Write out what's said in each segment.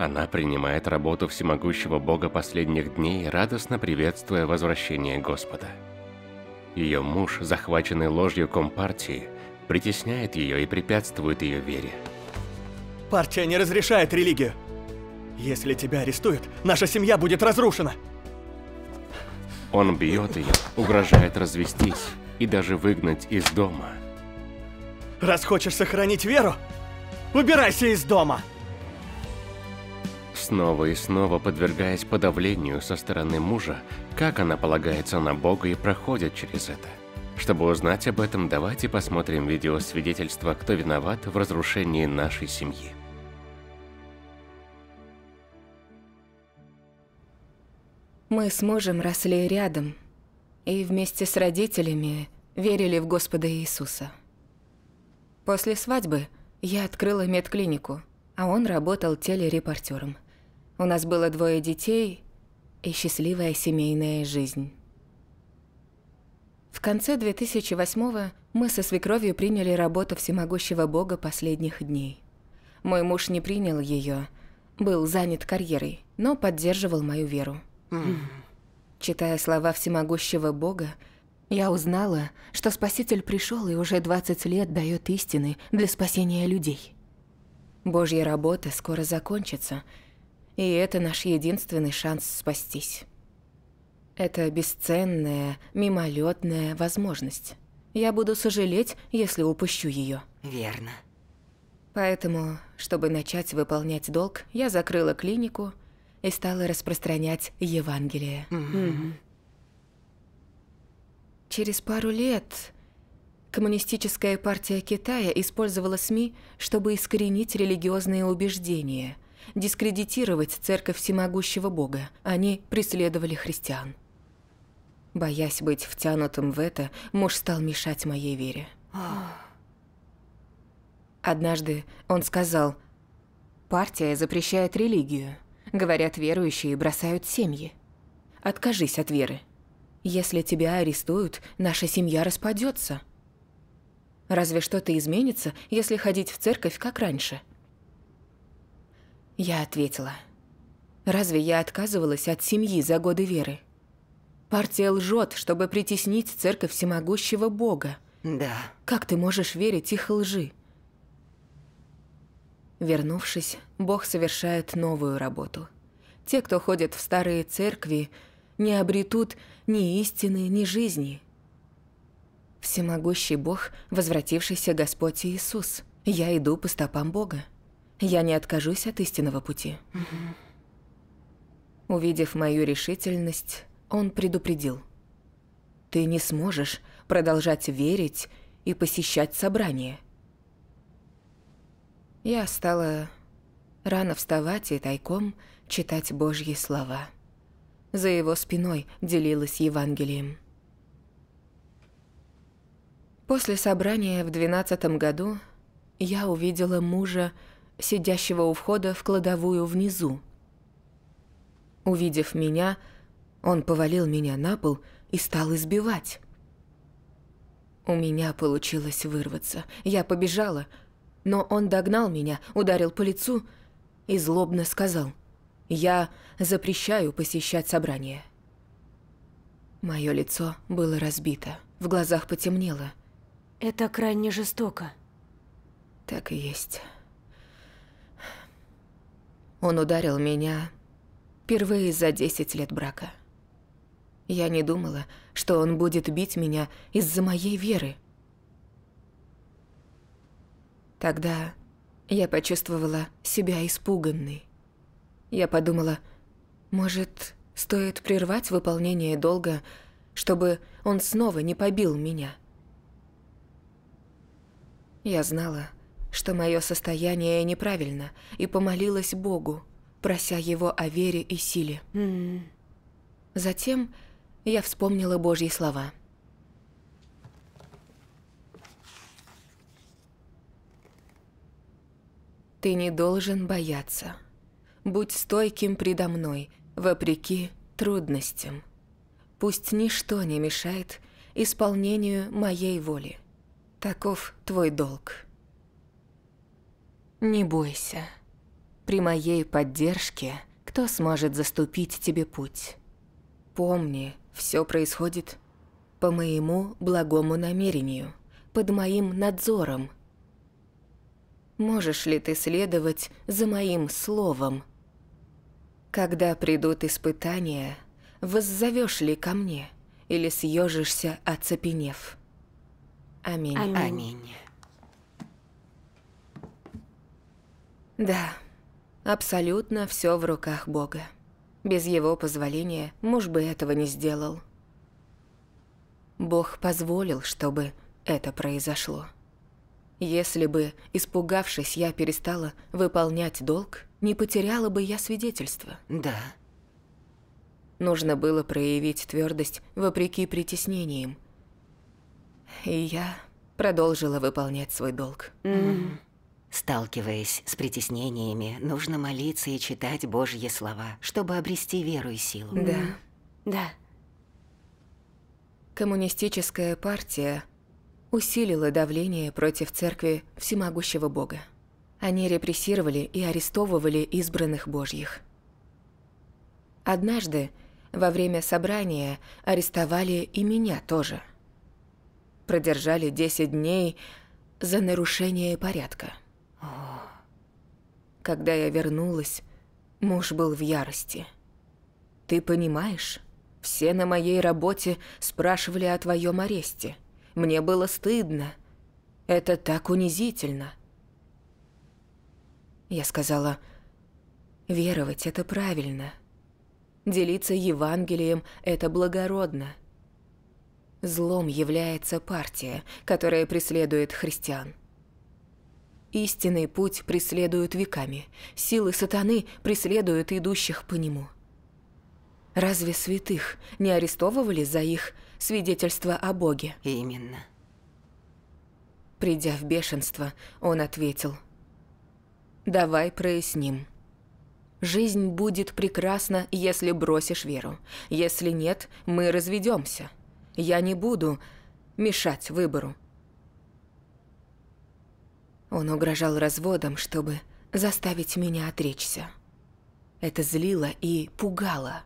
Она принимает работу всемогущего Бога последних дней, радостно приветствуя возвращение Господа. Ее муж, захваченный ложью Компартии, притесняет ее и препятствует ее вере. Партия не разрешает религию. Если тебя арестуют, наша семья будет разрушена. Он бьет ее, угрожает развестись и даже выгнать из дома. Раз хочешь сохранить веру, убирайся из дома! снова и снова подвергаясь подавлению со стороны мужа, как она полагается на Бога и проходит через это. Чтобы узнать об этом, давайте посмотрим видео свидетельства «Кто виноват в разрушении нашей семьи». Мы с мужем росли рядом и вместе с родителями верили в Господа Иисуса. После свадьбы я открыла медклинику, а он работал телерепортером – у нас было двое детей и счастливая семейная жизнь. В конце 2008-го мы со свекровью приняли работу всемогущего бога последних дней. Мой муж не принял ее, был занят карьерой, но поддерживал мою веру. Читая слова всемогущего бога, я узнала, что Спаситель пришел и уже 20 лет дает истины для спасения людей. Божья работа скоро закончится – и это наш единственный шанс спастись. Это бесценная, мимолетная возможность. Я буду сожалеть, если упущу ее. Верно. Поэтому, чтобы начать выполнять долг, я закрыла клинику и стала распространять Евангелие. Угу. Угу. Через пару лет Коммунистическая партия Китая использовала СМИ, чтобы искоренить религиозные убеждения – дискредитировать церковь всемогущего Бога. Они преследовали христиан. Боясь быть втянутым в это, муж стал мешать моей вере. Однажды он сказал, «Партия запрещает религию. Говорят, верующие бросают семьи. Откажись от веры. Если тебя арестуют, наша семья распадется. Разве что-то изменится, если ходить в церковь, как раньше?» Я ответила. Разве я отказывалась от семьи за годы веры? Партия лжет, чтобы притеснить церковь всемогущего Бога. Да. Как ты можешь верить их лжи? Вернувшись, Бог совершает новую работу. Те, кто ходят в старые церкви, не обретут ни истины, ни жизни. Всемогущий Бог, возвратившийся Господь Иисус. Я иду по стопам Бога. Я не откажусь от истинного пути. Угу. Увидев мою решительность, он предупредил. Ты не сможешь продолжать верить и посещать собрание. Я стала рано вставать и тайком читать Божьи слова. За его спиной делилась Евангелием. После собрания в двенадцатом году я увидела мужа сидящего у входа в кладовую внизу. Увидев меня, он повалил меня на пол и стал избивать. У меня получилось вырваться. Я побежала, но он догнал меня, ударил по лицу и злобно сказал «Я запрещаю посещать собрание». Мое лицо было разбито, в глазах потемнело. «Это крайне жестоко». «Так и есть». Он ударил меня впервые за 10 лет брака. Я не думала, что он будет бить меня из-за моей веры. Тогда я почувствовала себя испуганной. Я подумала, может, стоит прервать выполнение долга, чтобы он снова не побил меня. Я знала, что мое состояние неправильно, и помолилась Богу, прося Его о вере и силе. Затем я вспомнила Божьи слова. «Ты не должен бояться. Будь стойким предо мной, вопреки трудностям. Пусть ничто не мешает исполнению моей воли. Таков твой долг». Не бойся. При моей поддержке кто сможет заступить тебе путь? Помни, все происходит по моему благому намерению, под моим надзором. Можешь ли ты следовать за моим словом? Когда придут испытания, воззовешь ли ко мне или съежишься, оцепенев? Аминь. Аминь. Аминь. Да, абсолютно все в руках Бога. Без его позволения муж бы этого не сделал. Бог позволил, чтобы это произошло. Если бы, испугавшись, я перестала выполнять долг, не потеряла бы я свидетельство. Да. Нужно было проявить твердость вопреки притеснениям. И я продолжила выполнять свой долг. Mm. Сталкиваясь с притеснениями, нужно молиться и читать Божьи слова, чтобы обрести веру и силу. Да. Да. Коммунистическая партия усилила давление против церкви всемогущего Бога. Они репрессировали и арестовывали избранных Божьих. Однажды, во время собрания, арестовали и меня тоже. Продержали 10 дней за нарушение порядка. Когда я вернулась, муж был в ярости. «Ты понимаешь, все на моей работе спрашивали о твоем аресте. Мне было стыдно. Это так унизительно». Я сказала, «Веровать – это правильно. Делиться Евангелием – это благородно. Злом является партия, которая преследует христиан. Истинный путь преследуют веками, силы сатаны преследуют идущих по нему. Разве святых не арестовывали за их свидетельство о Боге? Именно. Придя в бешенство, он ответил. «Давай проясним. Жизнь будет прекрасна, если бросишь веру. Если нет, мы разведемся. Я не буду мешать выбору. Он угрожал разводом, чтобы заставить меня отречься. Это злило и пугало.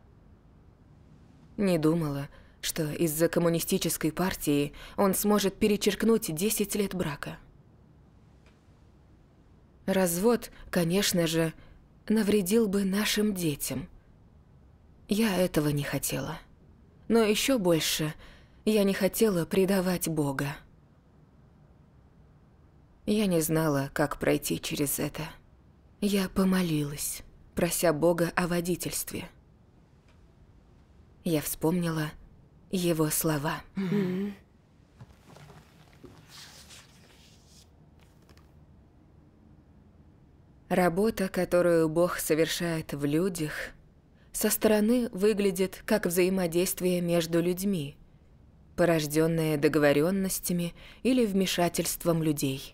Не думала, что из-за коммунистической партии он сможет перечеркнуть 10 лет брака. Развод, конечно же, навредил бы нашим детям. Я этого не хотела. Но еще больше я не хотела предавать Бога. Я не знала, как пройти через это. Я помолилась, прося Бога о водительстве. Я вспомнила его слова. Mm -hmm. Работа, которую Бог совершает в людях, со стороны выглядит как взаимодействие между людьми, порожденное договоренностями или вмешательством людей.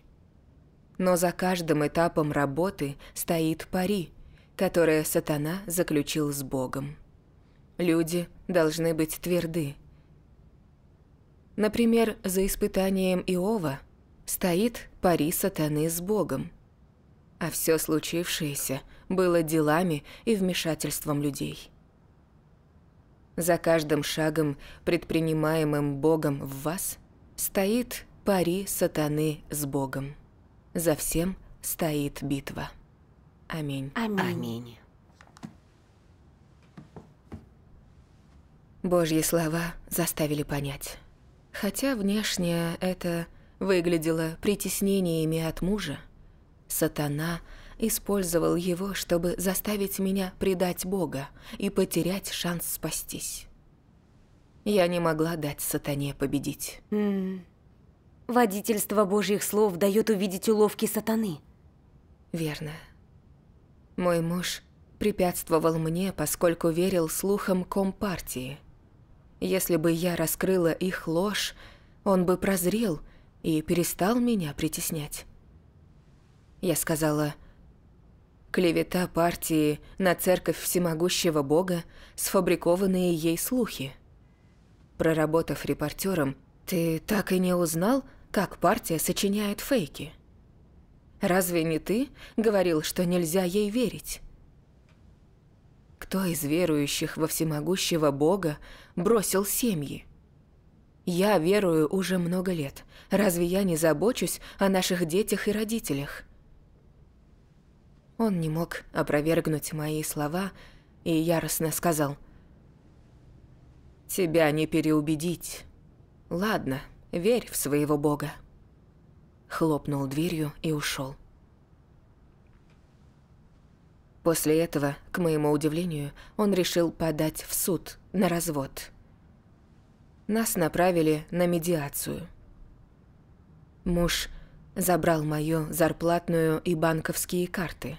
Но за каждым этапом работы стоит пари, которое сатана заключил с Богом. Люди должны быть тверды. Например, за испытанием Иова стоит пари сатаны с Богом. А все случившееся было делами и вмешательством людей. За каждым шагом, предпринимаемым Богом в вас, стоит пари сатаны с Богом. За всем стоит битва. Аминь. Аминь. Аминь. Божьи слова заставили понять. Хотя внешне это выглядело притеснениями от мужа, сатана использовал его, чтобы заставить меня предать Бога и потерять шанс спастись. Я не могла дать сатане победить. Водительство Божьих слов дает увидеть уловки сатаны. Верно. Мой муж препятствовал мне, поскольку верил слухам Компартии. Если бы я раскрыла их ложь, он бы прозрел и перестал меня притеснять. Я сказала, клевета партии на церковь всемогущего бога, сфабрикованные ей слухи. Проработав репортером, ты так и не узнал как партия сочиняет фейки. Разве не ты говорил, что нельзя ей верить? Кто из верующих во всемогущего Бога бросил семьи? Я верую уже много лет. Разве я не забочусь о наших детях и родителях? Он не мог опровергнуть мои слова и яростно сказал. «Тебя не переубедить. Ладно, Верь в своего бога. Хлопнул дверью и ушел. После этого, к моему удивлению, он решил подать в суд на развод. Нас направили на медиацию. Муж забрал мою зарплатную и банковские карты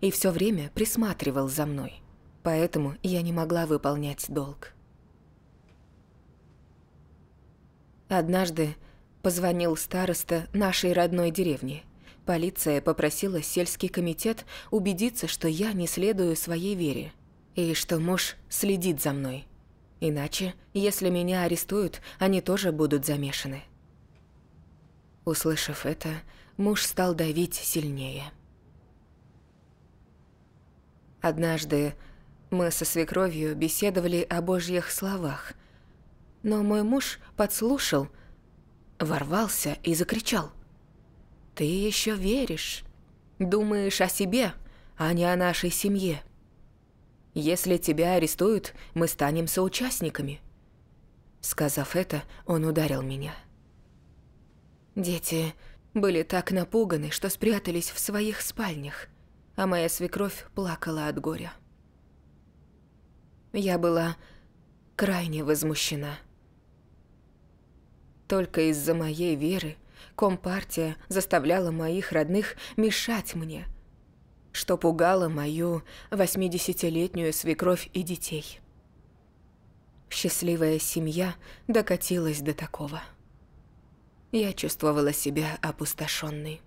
и все время присматривал за мной, поэтому я не могла выполнять долг. Однажды позвонил староста нашей родной деревни. Полиция попросила сельский комитет убедиться, что я не следую своей вере. И что муж следит за мной. Иначе, если меня арестуют, они тоже будут замешаны. Услышав это, муж стал давить сильнее. Однажды мы со свекровью беседовали о божьих словах, но мой муж подслушал, ворвался и закричал. «Ты еще веришь? Думаешь о себе, а не о нашей семье? Если тебя арестуют, мы станем соучастниками». Сказав это, он ударил меня. Дети были так напуганы, что спрятались в своих спальнях, а моя свекровь плакала от горя. Я была крайне возмущена. Только из-за моей веры компартия заставляла моих родных мешать мне, что пугало мою 80-летнюю свекровь и детей. Счастливая семья докатилась до такого. Я чувствовала себя опустошенной.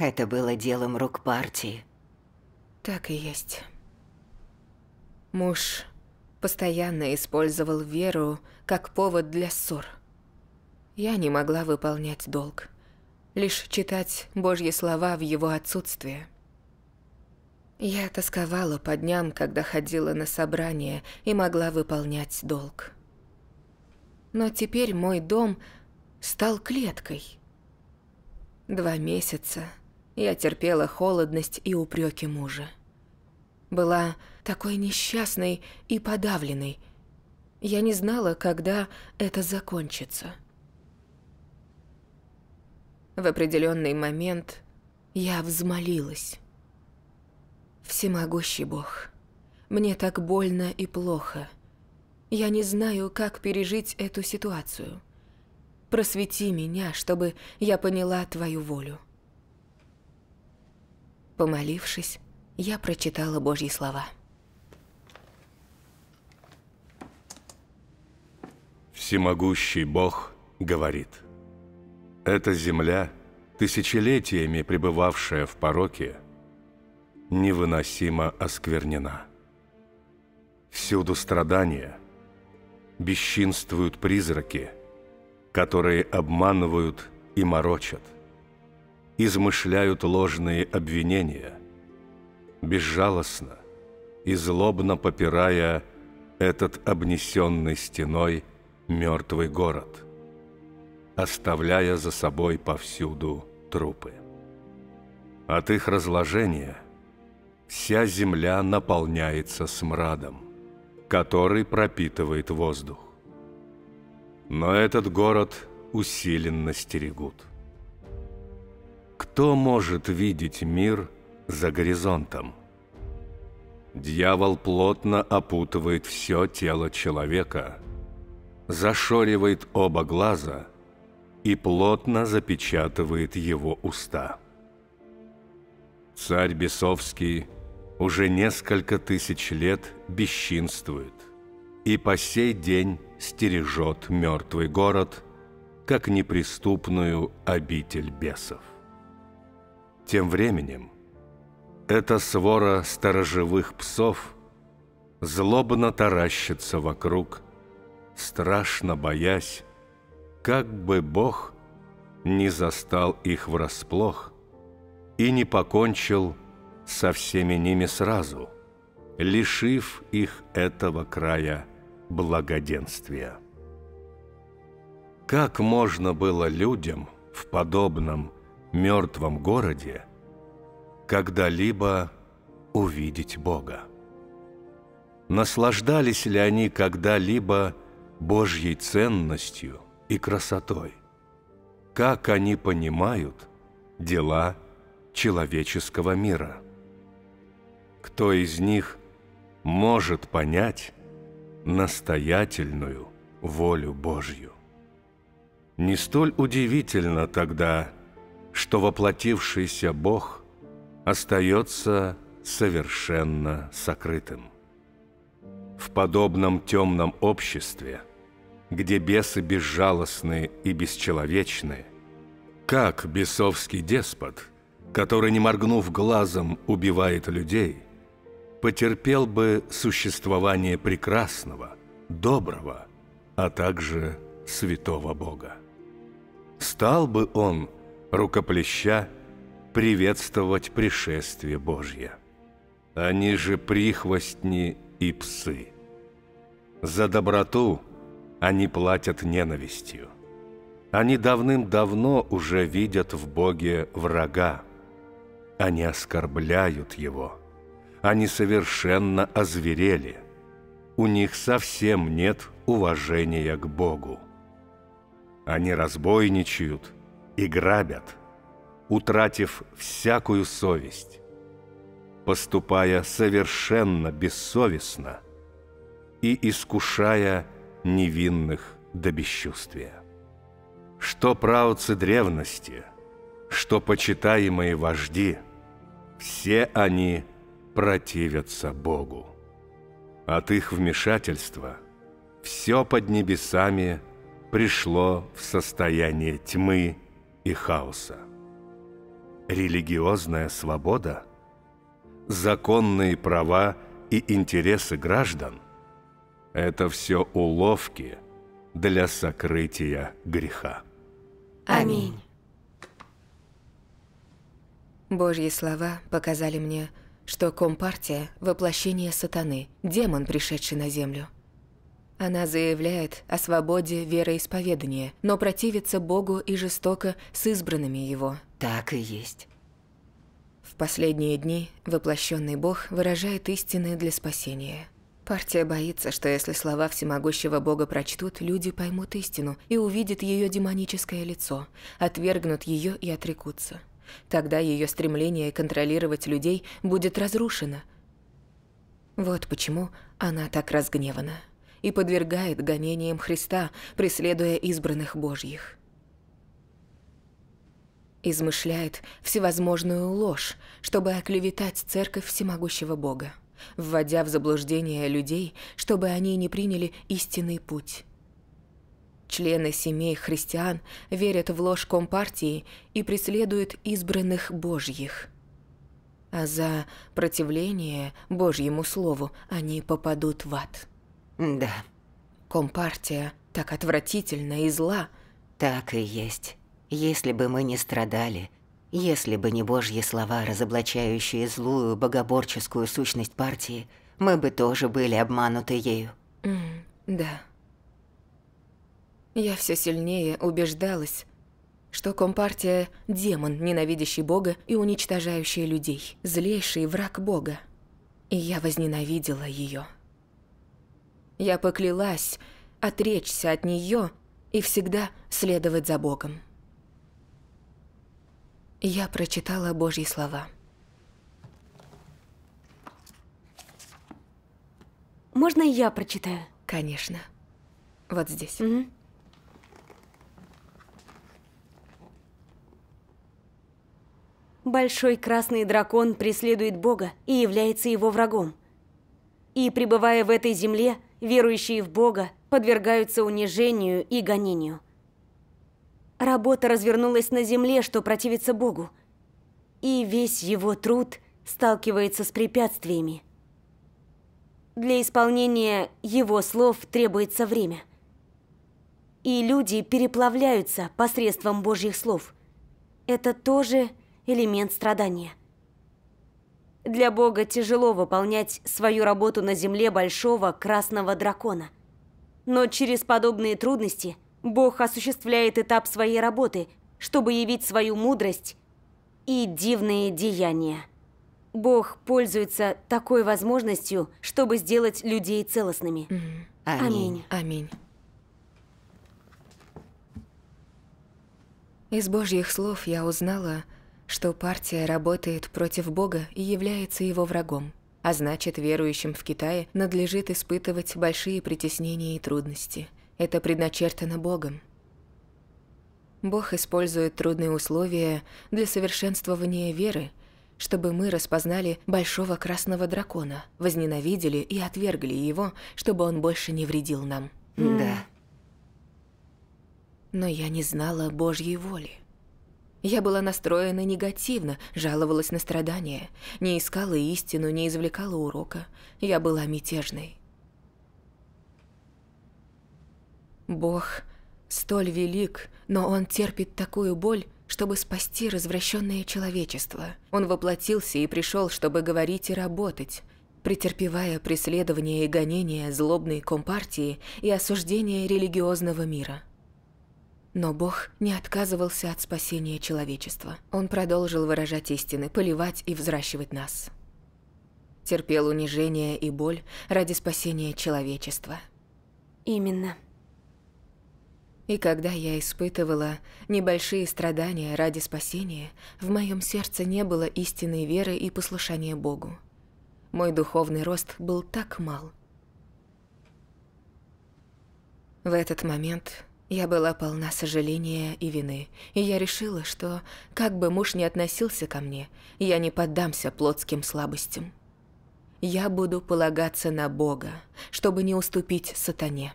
Это было делом рук партии. Так и есть. Муж постоянно использовал веру как повод для ссор. Я не могла выполнять долг. Лишь читать Божьи слова в его отсутствие. Я тосковала по дням, когда ходила на собрание и могла выполнять долг. Но теперь мой дом стал клеткой. Два месяца я терпела холодность и упреки мужа. Была такой несчастной и подавленной. Я не знала, когда это закончится. В определенный момент я взмолилась. «Всемогущий Бог, мне так больно и плохо. Я не знаю, как пережить эту ситуацию. Просвети меня, чтобы я поняла Твою волю». Помолившись, я прочитала Божьи слова. Всемогущий Бог говорит – эта земля, тысячелетиями пребывавшая в пороке, невыносимо осквернена. Всюду страдания, бесчинствуют призраки, которые обманывают и морочат, измышляют ложные обвинения, безжалостно и злобно попирая этот обнесенный стеной мертвый город – оставляя за собой повсюду трупы. От их разложения вся земля наполняется смрадом, который пропитывает воздух. Но этот город усиленно стерегут. Кто может видеть мир за горизонтом? Дьявол плотно опутывает все тело человека, зашоривает оба глаза – и плотно запечатывает его уста. Царь Бесовский уже несколько тысяч лет бесчинствует и по сей день стережет мертвый город, как неприступную обитель бесов. Тем временем эта свора сторожевых псов злобно таращится вокруг, страшно боясь, как бы Бог не застал их врасплох и не покончил со всеми ними сразу, лишив их этого края благоденствия. Как можно было людям в подобном мертвом городе когда-либо увидеть Бога? Наслаждались ли они когда-либо Божьей ценностью – и красотой. Как они понимают дела человеческого мира? Кто из них может понять настоятельную волю Божью? Не столь удивительно тогда, что воплотившийся Бог остается совершенно сокрытым. В подобном темном обществе – где бесы безжалостны и бесчеловечны, как бесовский деспот, который, не моргнув глазом, убивает людей, потерпел бы существование прекрасного, доброго, а также святого Бога. Стал бы он, рукоплеща, приветствовать пришествие Божье. Они же прихвостни и псы. За доброту – они платят ненавистью. Они давным-давно уже видят в Боге врага. Они оскорбляют его. Они совершенно озверели. У них совсем нет уважения к Богу. Они разбойничают и грабят, утратив всякую совесть, поступая совершенно бессовестно и искушая невинных до бесчувствия. Что правцы древности, что почитаемые вожди, все они противятся Богу. От их вмешательства все под небесами пришло в состояние тьмы и хаоса. Религиозная свобода, законные права и интересы граждан это все уловки для сокрытия греха. Аминь. Божьи слова показали мне, что Компартия – воплощение сатаны, демон, пришедший на землю. Она заявляет о свободе вероисповедания, но противится Богу и жестоко с избранными его. Так и есть. В последние дни воплощенный Бог выражает истины для спасения – Партия боится, что если слова всемогущего бога прочтут, люди поймут истину и увидят ее демоническое лицо, отвергнут ее и отрекутся. Тогда ее стремление контролировать людей будет разрушено. Вот почему она так разгневана и подвергает гонениям Христа, преследуя избранных Божьих. Измышляет всевозможную ложь, чтобы оклеветать церковь всемогущего Бога вводя в заблуждение людей, чтобы они не приняли истинный путь. Члены семей христиан верят в ложь Компартии и преследуют избранных Божьих. А за противление Божьему Слову они попадут в ад. Да. Компартия так отвратительна и зла. Так и есть. Если бы мы не страдали, если бы не божьи слова, разоблачающие злую богоборческую сущность партии, мы бы тоже были обмануты ею. Mm, да. Я все сильнее убеждалась, что Компартия – демон, ненавидящий Бога и уничтожающий людей, злейший враг Бога. И я возненавидела ее. Я поклялась отречься от нее и всегда следовать за Богом. Я прочитала Божьи слова. Можно я прочитаю? Конечно. Вот здесь. Угу. Большой красный дракон преследует Бога и является его врагом. И, пребывая в этой земле, верующие в Бога подвергаются унижению и гонению – Работа развернулась на земле, что противится Богу. И весь его труд сталкивается с препятствиями. Для исполнения его слов требуется время. И люди переплавляются посредством Божьих слов. Это тоже элемент страдания. Для Бога тяжело выполнять свою работу на земле большого красного дракона. Но через подобные трудности – Бог осуществляет этап своей работы, чтобы явить свою мудрость и дивные деяния. Бог пользуется такой возможностью, чтобы сделать людей целостными. Mm. Аминь. Аминь. Из Божьих слов я узнала, что партия работает против Бога и является его врагом, а значит, верующим в Китае надлежит испытывать большие притеснения и трудности. Это предначертано Богом. Бог использует трудные условия для совершенствования веры, чтобы мы распознали большого красного дракона, возненавидели и отвергли его, чтобы он больше не вредил нам. Да. Но я не знала Божьей воли. Я была настроена негативно, жаловалась на страдания, не искала истину, не извлекала урока. Я была мятежной. Бог столь велик, но Он терпит такую боль, чтобы спасти развращенное человечество. Он воплотился и пришел, чтобы говорить и работать, претерпевая преследование и гонения злобной компартии и осуждение религиозного мира. Но Бог не отказывался от спасения человечества. Он продолжил выражать истины, поливать и взращивать нас. Терпел унижение и боль ради спасения человечества. Именно. И когда я испытывала небольшие страдания ради спасения, в моем сердце не было истинной веры и послушания Богу. Мой духовный рост был так мал. В этот момент я была полна сожаления и вины, и я решила, что, как бы муж ни относился ко мне, я не поддамся плотским слабостям. Я буду полагаться на Бога, чтобы не уступить сатане.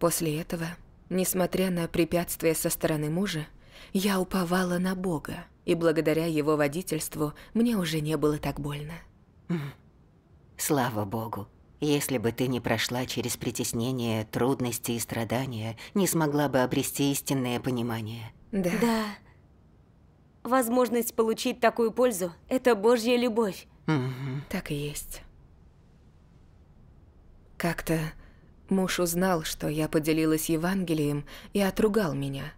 После этого, несмотря на препятствия со стороны мужа, я уповала на Бога, и благодаря его водительству мне уже не было так больно. Хм. Слава Богу. Если бы ты не прошла через притеснение, трудности и страдания, не смогла бы обрести истинное понимание. Да. Да. Возможность получить такую пользу – это Божья любовь. Угу. Так и есть. Как-то Муж узнал, что я поделилась Евангелием и отругал меня.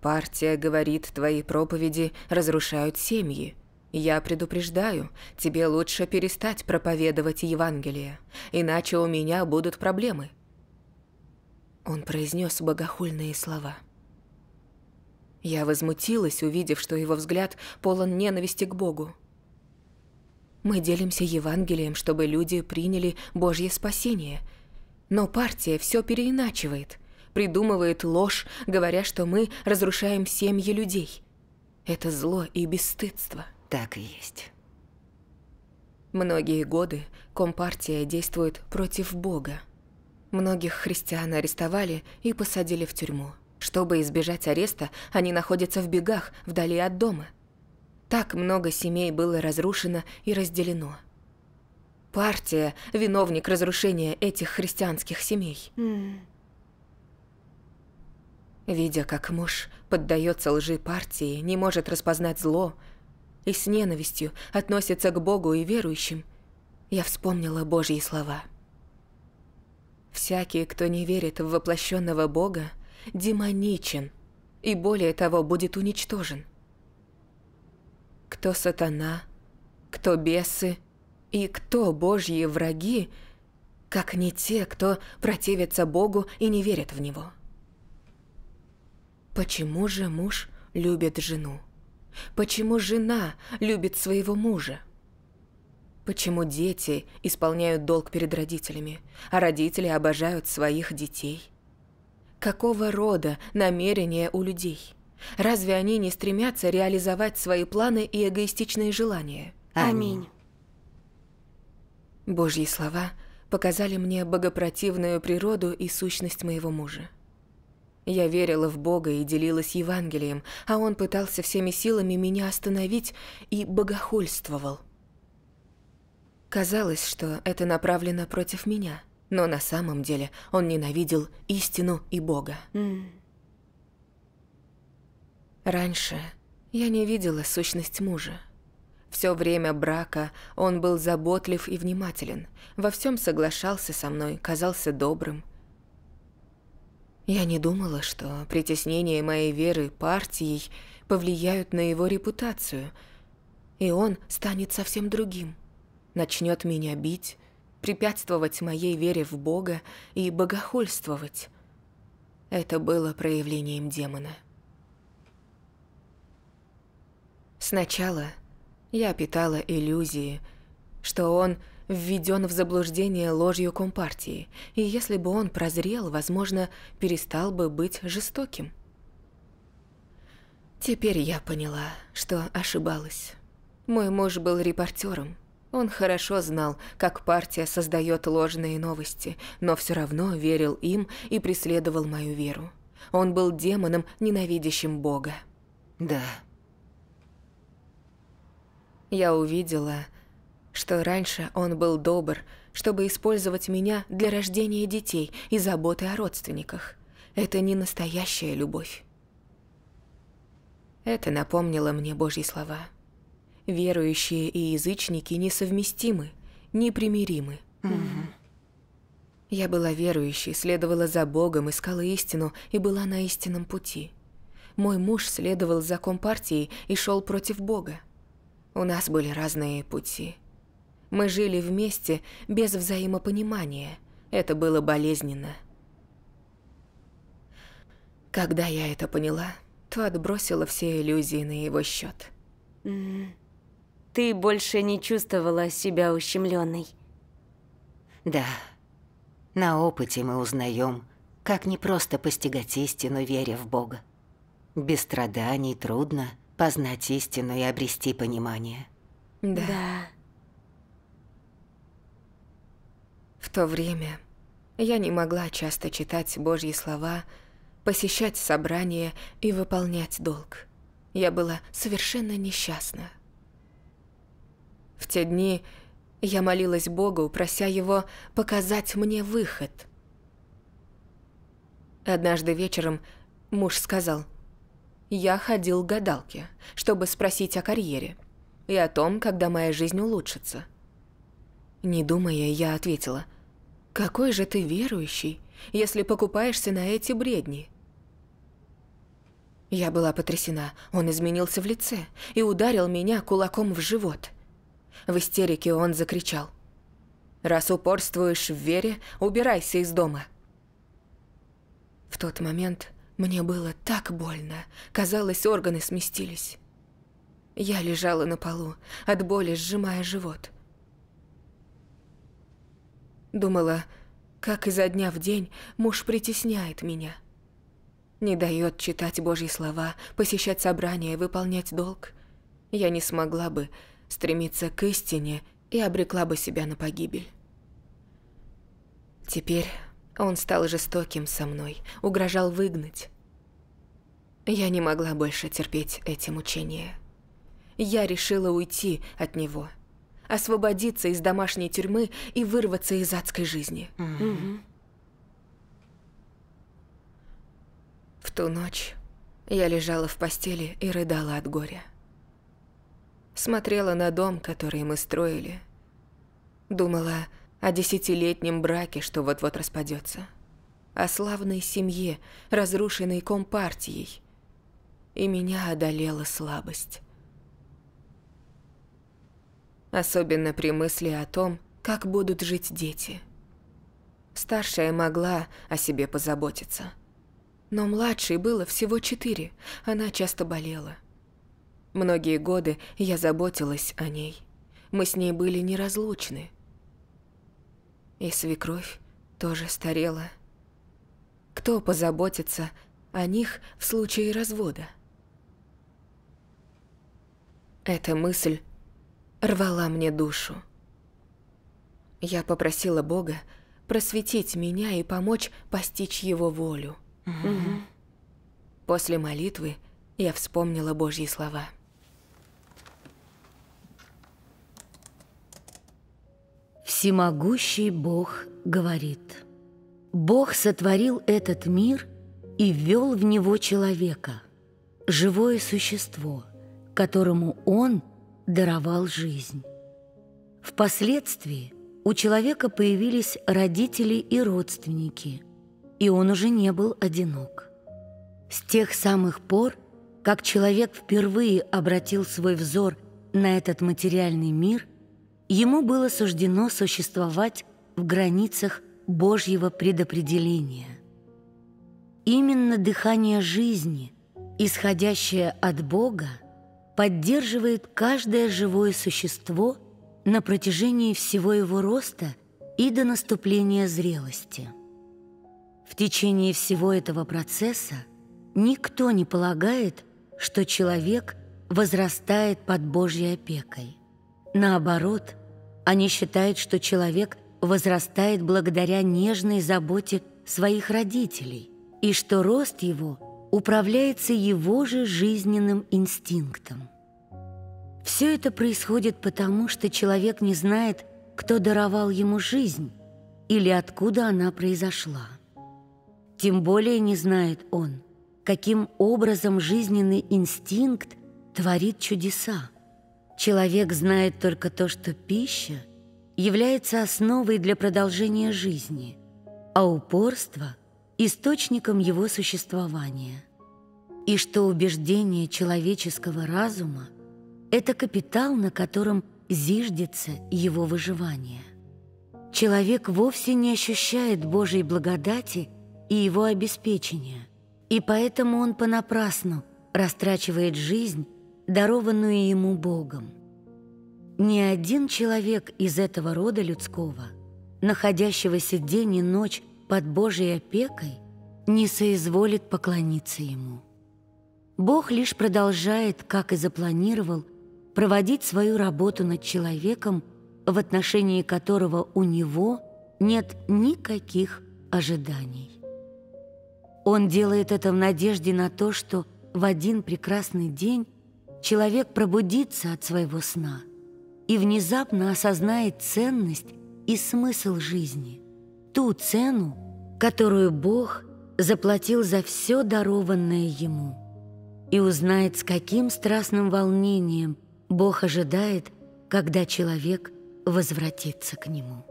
«Партия говорит, твои проповеди разрушают семьи. Я предупреждаю, тебе лучше перестать проповедовать Евангелие, иначе у меня будут проблемы». Он произнес богохульные слова. Я возмутилась, увидев, что его взгляд полон ненависти к Богу. Мы делимся Евангелием, чтобы люди приняли Божье спасение. Но партия все переиначивает, придумывает ложь, говоря, что мы разрушаем семьи людей. Это зло и бесстыдство. Так и есть. Многие годы Компартия действует против Бога. Многих христиан арестовали и посадили в тюрьму. Чтобы избежать ареста, они находятся в бегах, вдали от дома. Так много семей было разрушено и разделено. Партия – виновник разрушения этих христианских семей. Mm. Видя, как муж поддается лжи партии, не может распознать зло и с ненавистью относится к Богу и верующим, я вспомнила Божьи слова. «Всякий, кто не верит в воплощенного Бога, демоничен и более того будет уничтожен» кто сатана, кто бесы и кто божьи враги, как не те, кто противится Богу и не верит в Него. Почему же муж любит жену? Почему жена любит своего мужа? Почему дети исполняют долг перед родителями, а родители обожают своих детей? Какого рода намерения у людей? Разве они не стремятся реализовать свои планы и эгоистичные желания? Аминь. Божьи слова показали мне богопротивную природу и сущность моего мужа. Я верила в Бога и делилась Евангелием, а он пытался всеми силами меня остановить и богохульствовал. Казалось, что это направлено против меня, но на самом деле он ненавидел истину и Бога. Mm. Раньше я не видела сущность мужа. Все время брака он был заботлив и внимателен, во всем соглашался со мной, казался добрым. Я не думала, что притеснение моей веры партией повлияют на его репутацию, и он станет совсем другим, начнет меня бить, препятствовать моей вере в Бога и богохульствовать. Это было проявлением демона. Сначала я питала иллюзии, что он введен в заблуждение ложью Компартии, и если бы он прозрел, возможно, перестал бы быть жестоким. Теперь я поняла, что ошибалась. Мой муж был репортером. Он хорошо знал, как партия создает ложные новости, но все равно верил им и преследовал мою веру. Он был демоном, ненавидящим Бога. Да, я увидела, что раньше он был добр, чтобы использовать меня для рождения детей и заботы о родственниках. Это не настоящая любовь. Это напомнило мне Божьи слова. Верующие и язычники несовместимы, непримиримы. Угу. Я была верующей, следовала за Богом, искала истину и была на истинном пути. Мой муж следовал за компартией и шел против Бога. У нас были разные пути. Мы жили вместе без взаимопонимания. Это было болезненно. Когда я это поняла, то отбросила все иллюзии на его счет. Ты больше не чувствовала себя ущемленной. Да. На опыте мы узнаем, как не просто постигать истину, веря в Бога. Без страданий трудно – познать истину и обрести понимание. Да. да. В то время я не могла часто читать Божьи слова, посещать собрания и выполнять долг. Я была совершенно несчастна. В те дни я молилась Богу, прося Его показать мне выход. Однажды вечером муж сказал – я ходил к гадалке, чтобы спросить о карьере и о том, когда моя жизнь улучшится. Не думая, я ответила, «Какой же ты верующий, если покупаешься на эти бредни?» Я была потрясена. Он изменился в лице и ударил меня кулаком в живот. В истерике он закричал. «Раз упорствуешь в вере, убирайся из дома». В тот момент мне было так больно, казалось, органы сместились. Я лежала на полу, от боли сжимая живот. Думала, как изо дня в день муж притесняет меня. Не дает читать Божьи слова, посещать собрания, и выполнять долг. Я не смогла бы стремиться к истине и обрекла бы себя на погибель. Теперь он стал жестоким со мной, угрожал выгнать. Я не могла больше терпеть эти мучения. Я решила уйти от него, освободиться из домашней тюрьмы и вырваться из адской жизни. Угу. В ту ночь я лежала в постели и рыдала от горя. Смотрела на дом, который мы строили. Думала о десятилетнем браке, что вот-вот распадется, о славной семье, разрушенной компартией. И меня одолела слабость. Особенно при мысли о том, как будут жить дети. Старшая могла о себе позаботиться. Но младшей было всего четыре, она часто болела. Многие годы я заботилась о ней. Мы с ней были неразлучны. И свекровь тоже старела. Кто позаботится о них в случае развода? Эта мысль рвала мне душу. Я попросила Бога просветить меня и помочь постичь Его волю. Угу. После молитвы я вспомнила Божьи слова. Всемогущий Бог говорит. Бог сотворил этот мир и ввел в него человека, живое существо, которому Он даровал жизнь. Впоследствии у человека появились родители и родственники, и он уже не был одинок. С тех самых пор, как человек впервые обратил свой взор на этот материальный мир – Ему было суждено существовать в границах Божьего предопределения. Именно дыхание жизни, исходящее от Бога, поддерживает каждое живое существо на протяжении всего его роста и до наступления зрелости. В течение всего этого процесса никто не полагает, что человек возрастает под Божьей опекой – Наоборот, они считают, что человек возрастает благодаря нежной заботе своих родителей и что рост его управляется его же жизненным инстинктом. Все это происходит потому, что человек не знает, кто даровал ему жизнь или откуда она произошла. Тем более не знает он, каким образом жизненный инстинкт творит чудеса. Человек знает только то, что пища является основой для продолжения жизни, а упорство — источником его существования. И что убеждение человеческого разума — это капитал, на котором зиждется его выживание. Человек вовсе не ощущает Божьей благодати и его обеспечения, и поэтому он понапрасну растрачивает жизнь дарованную ему Богом. Ни один человек из этого рода людского, находящегося день и ночь под Божьей опекой, не соизволит поклониться ему. Бог лишь продолжает, как и запланировал, проводить свою работу над человеком, в отношении которого у него нет никаких ожиданий. Он делает это в надежде на то, что в один прекрасный день человек пробудится от своего сна и внезапно осознает ценность и смысл жизни, ту цену, которую Бог заплатил за все дарованное ему, и узнает, с каким страстным волнением Бог ожидает, когда человек возвратится к нему.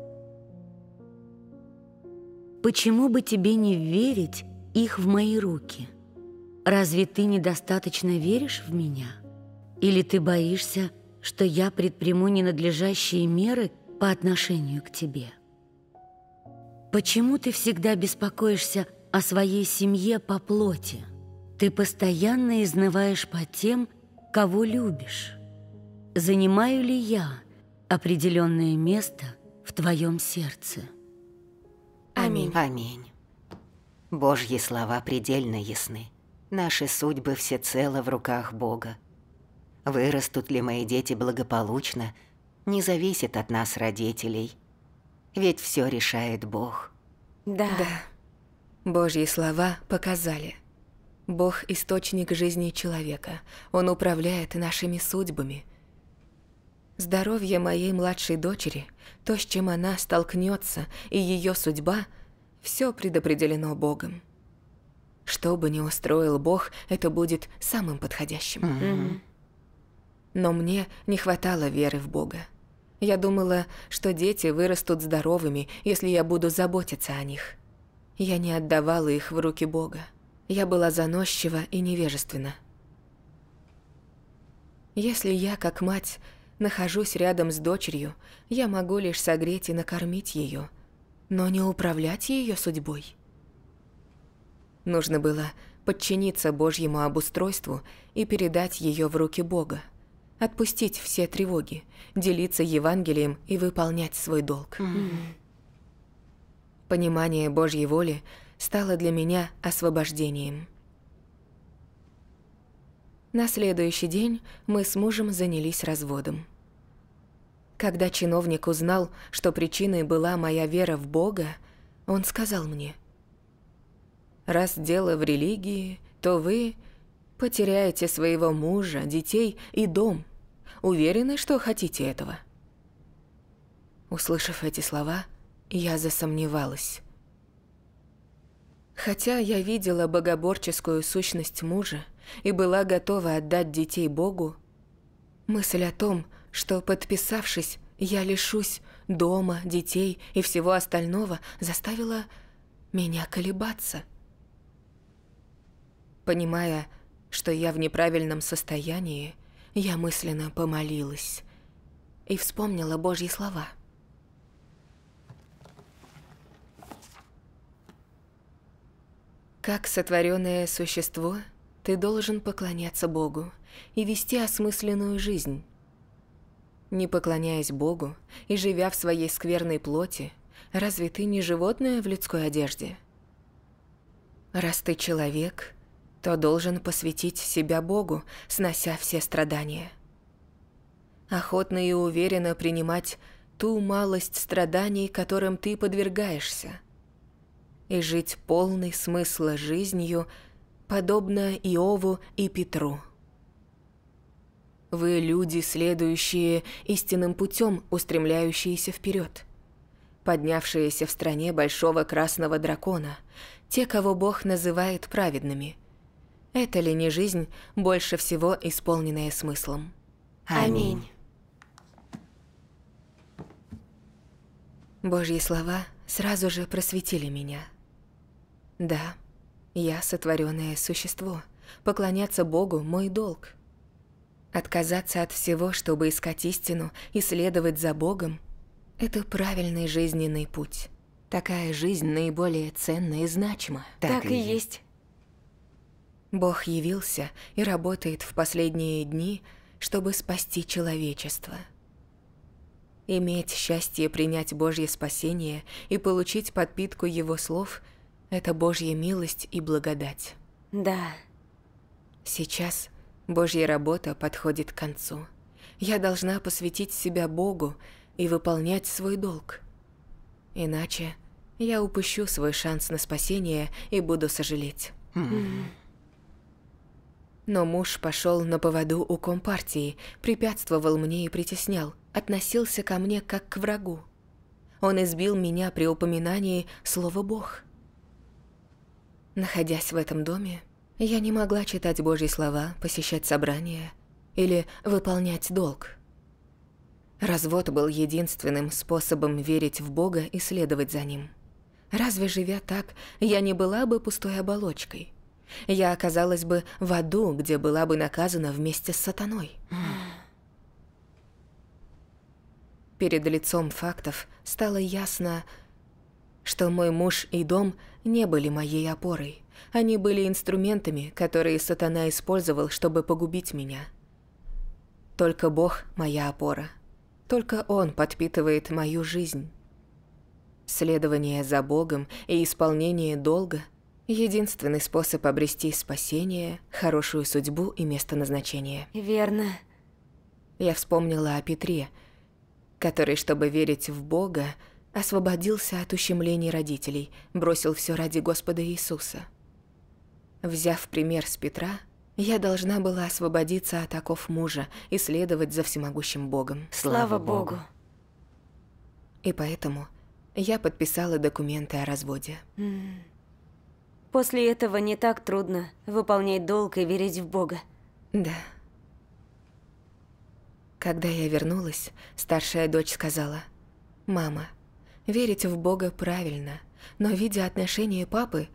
Почему бы тебе не верить их в мои руки? Разве ты недостаточно веришь в меня?» Или ты боишься, что я предприму ненадлежащие меры по отношению к тебе? Почему ты всегда беспокоишься о своей семье по плоти? Ты постоянно изнываешь по тем, кого любишь. Занимаю ли я определенное место в твоем сердце? Аминь. Аминь. Божьи слова предельно ясны. Наши судьбы всецело в руках Бога вырастут ли мои дети благополучно, не зависит от нас, родителей. Ведь все решает Бог. Да. да. Божьи слова показали. Бог – источник жизни человека. Он управляет нашими судьбами. Здоровье моей младшей дочери, то, с чем она столкнется, и ее судьба – все предопределено Богом. Что бы ни устроил Бог, это будет самым подходящим. Mm -hmm. Но мне не хватало веры в Бога. Я думала, что дети вырастут здоровыми, если я буду заботиться о них. Я не отдавала их в руки Бога. Я была заносчива и невежественна. Если я, как мать, нахожусь рядом с дочерью, я могу лишь согреть и накормить ее, но не управлять ее судьбой. Нужно было подчиниться Божьему обустройству и передать ее в руки Бога отпустить все тревоги, делиться Евангелием и выполнять свой долг. Mm. Понимание Божьей воли стало для меня освобождением. На следующий день мы с мужем занялись разводом. Когда чиновник узнал, что причиной была моя вера в Бога, он сказал мне, «Раз дело в религии, то вы потеряете своего мужа, детей и дом, Уверены, что хотите этого?» Услышав эти слова, я засомневалась. Хотя я видела богоборческую сущность мужа и была готова отдать детей Богу, мысль о том, что, подписавшись, я лишусь дома, детей и всего остального, заставила меня колебаться. Понимая, что я в неправильном состоянии, я мысленно помолилась и вспомнила Божьи слова. Как сотворенное существо, ты должен поклоняться Богу и вести осмысленную жизнь. Не поклоняясь Богу и живя в своей скверной плоти, разве ты не животное в людской одежде? Раз ты человек – то должен посвятить себя Богу, снося все страдания. Охотно и уверенно принимать ту малость страданий, которым ты подвергаешься, и жить полный смысла жизнью, подобно Иову и Петру. Вы люди, следующие истинным путем, устремляющиеся вперед, поднявшиеся в стране большого красного дракона, те, кого Бог называет праведными – это ли не жизнь, больше всего исполненная смыслом? Аминь. Божьи слова сразу же просветили меня. Да, я сотворенное существо, поклоняться Богу – мой долг. Отказаться от всего, чтобы искать истину и следовать за Богом – это правильный жизненный путь. Такая жизнь наиболее ценна и значима. Так, так и есть. Бог явился и работает в последние дни, чтобы спасти человечество. Иметь счастье принять Божье спасение и получить подпитку Его слов – это Божья милость и благодать. Да. Сейчас Божья работа подходит к концу. Я должна посвятить себя Богу и выполнять свой долг. Иначе я упущу свой шанс на спасение и буду сожалеть. Mm. Но муж пошел на поводу у компартии, препятствовал мне и притеснял, относился ко мне как к врагу. Он избил меня при упоминании слова «Бог». Находясь в этом доме, я не могла читать Божьи слова, посещать собрания или выполнять долг. Развод был единственным способом верить в Бога и следовать за Ним. Разве живя так, я не была бы пустой оболочкой – я оказалась бы в аду, где была бы наказана вместе с сатаной. Перед лицом фактов стало ясно, что мой муж и дом не были моей опорой. Они были инструментами, которые сатана использовал, чтобы погубить меня. Только Бог – моя опора. Только Он подпитывает мою жизнь. Следование за Богом и исполнение долга – Единственный способ обрести спасение, хорошую судьбу и место назначения. Верно. Я вспомнила о Петре, который, чтобы верить в Бога, освободился от ущемлений родителей, бросил все ради Господа Иисуса. Взяв пример с Петра, я должна была освободиться от оков мужа и следовать за всемогущим Богом. Слава Богу! И поэтому я подписала документы о разводе. Mm. После этого не так трудно выполнять долг и верить в Бога. Да. Когда я вернулась, старшая дочь сказала, «Мама, верить в Бога правильно, но видя отношения папы,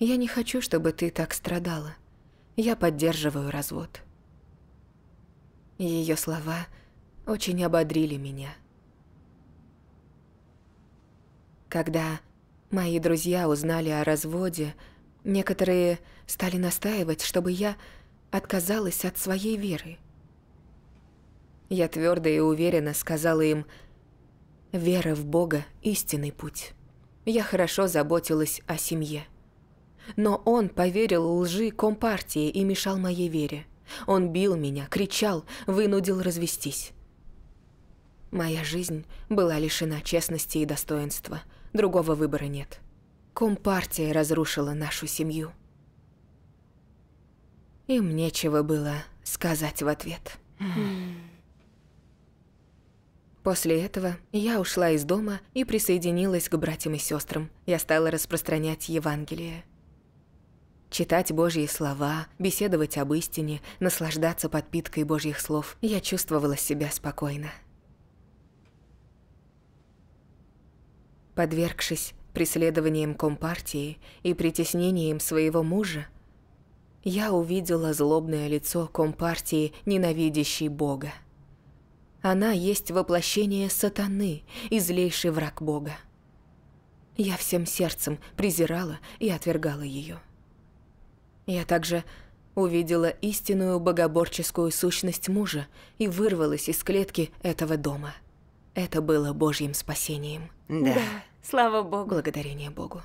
я не хочу, чтобы ты так страдала. Я поддерживаю развод». Ее слова очень ободрили меня. Когда Мои друзья узнали о разводе. Некоторые стали настаивать, чтобы я отказалась от своей веры. Я твердо и уверенно сказала им «Вера в Бога – истинный путь». Я хорошо заботилась о семье. Но он поверил лжи компартии и мешал моей вере. Он бил меня, кричал, вынудил развестись. Моя жизнь была лишена честности и достоинства – Другого выбора нет. Компартия разрушила нашу семью. Им нечего было сказать в ответ. После этого я ушла из дома и присоединилась к братьям и сестрам. Я стала распространять Евангелие. Читать Божьи слова, беседовать об истине, наслаждаться подпиткой Божьих слов. Я чувствовала себя спокойно. подвергшись преследованиям Компартии и притеснениям своего мужа, я увидела злобное лицо Компартии, ненавидящей Бога. Она есть воплощение сатаны и злейший враг Бога. Я всем сердцем презирала и отвергала ее. Я также увидела истинную богоборческую сущность мужа и вырвалась из клетки этого дома – это было Божьим спасением. Да. да. Слава Богу. Благодарение Богу.